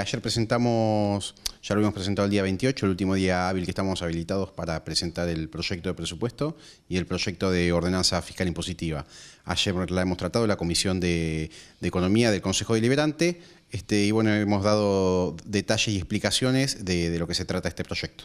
Ayer presentamos, ya lo habíamos presentado el día 28, el último día hábil que estamos habilitados para presentar el proyecto de presupuesto y el proyecto de ordenanza fiscal impositiva. Ayer la hemos tratado la Comisión de, Economía del Consejo Deliberante este, y bueno, hemos dado detalles y explicaciones de, lo que se trata este proyecto.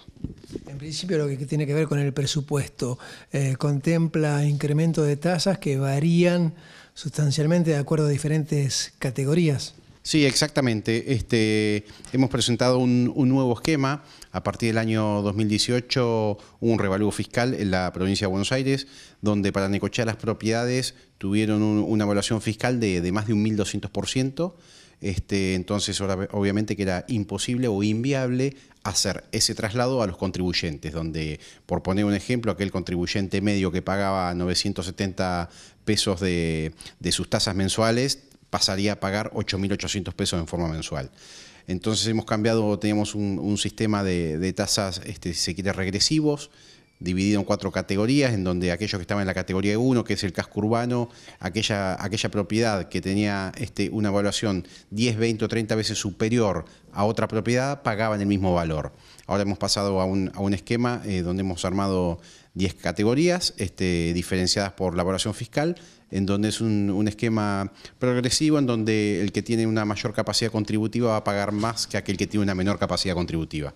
En principio lo que tiene que ver con el presupuesto eh, contempla incremento de tasas que varían sustancialmente de acuerdo a diferentes categorías. Sí, exactamente. Este, hemos presentado un, nuevo esquema. A partir del año 2018 un revalúo fiscal en la provincia de Buenos Aires, donde para Necochea las propiedades tuvieron una evaluación fiscal de, más de un 1.200%. Este, entonces, obviamente que era imposible o inviable hacer ese traslado a los contribuyentes, donde, por poner un ejemplo, aquel contribuyente medio que pagaba 970 pesos de sus tasas mensuales pasaría a pagar 8.800 pesos en forma mensual. Entonces hemos cambiado, teníamos un, sistema de, tasas, este, si se quiere, regresivos, dividido en cuatro categorías, en donde aquellos que estaban en la categoría 1, que es el casco urbano, aquella, aquella propiedad que tenía este, una evaluación 10, 20 o 30 veces superior a otra propiedad, pagaban el mismo valor. Ahora hemos pasado a un, esquema eh, donde hemos armado 10 categorías este, diferenciadas por la evaluación fiscal, en donde es un, un, esquema progresivo, en donde el que tiene una mayor capacidad contributiva va a pagar más que aquel que tiene una menor capacidad contributiva.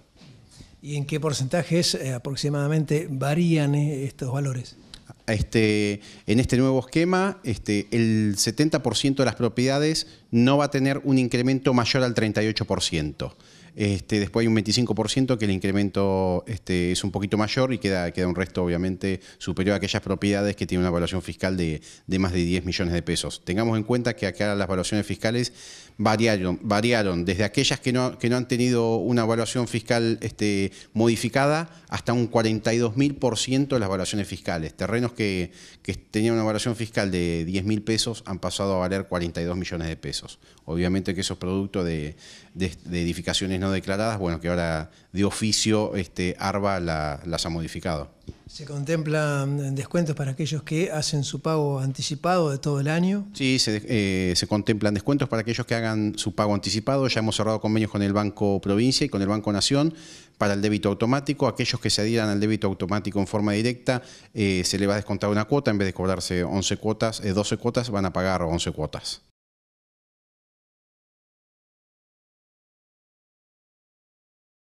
¿Y en qué porcentajes eh, aproximadamente varían eh, estos valores? Este, en este nuevo esquema, este, el 70% de las propiedades no va a tener un incremento mayor al 38%. Este, después hay un 25% que el incremento este, es un poquito mayor y queda, queda un resto, obviamente, superior a aquellas propiedades que tienen una evaluación fiscal de, más de 10 millones de pesos. Tengamos en cuenta que acá las evaluaciones fiscales variaron, variaron desde aquellas que no, que no han tenido una evaluación fiscal este, modificada hasta un 42.000% de las evaluaciones fiscales. Terrenos que, que tenían una evaluación fiscal de 10.000 pesos han pasado a valer 42 millones de pesos. Obviamente que esos productos de, de, edificaciones no declaradas, bueno, que ahora de oficio este, ARBA las ha modificado. ¿Se contemplan descuentos para aquellos que hacen su pago anticipado de todo el año? Sí, eh, se, contemplan descuentos para aquellos que hagan su pago anticipado. Ya hemos cerrado convenios con el Banco Provincia y con el Banco Nación para el débito automático. Aquellos que se adhieran al débito automático en forma directa, eh, se le va a descontar una cuota. En vez de cobrarse 11 cuotas, 12 eh, cuotas, van a pagar 11 cuotas.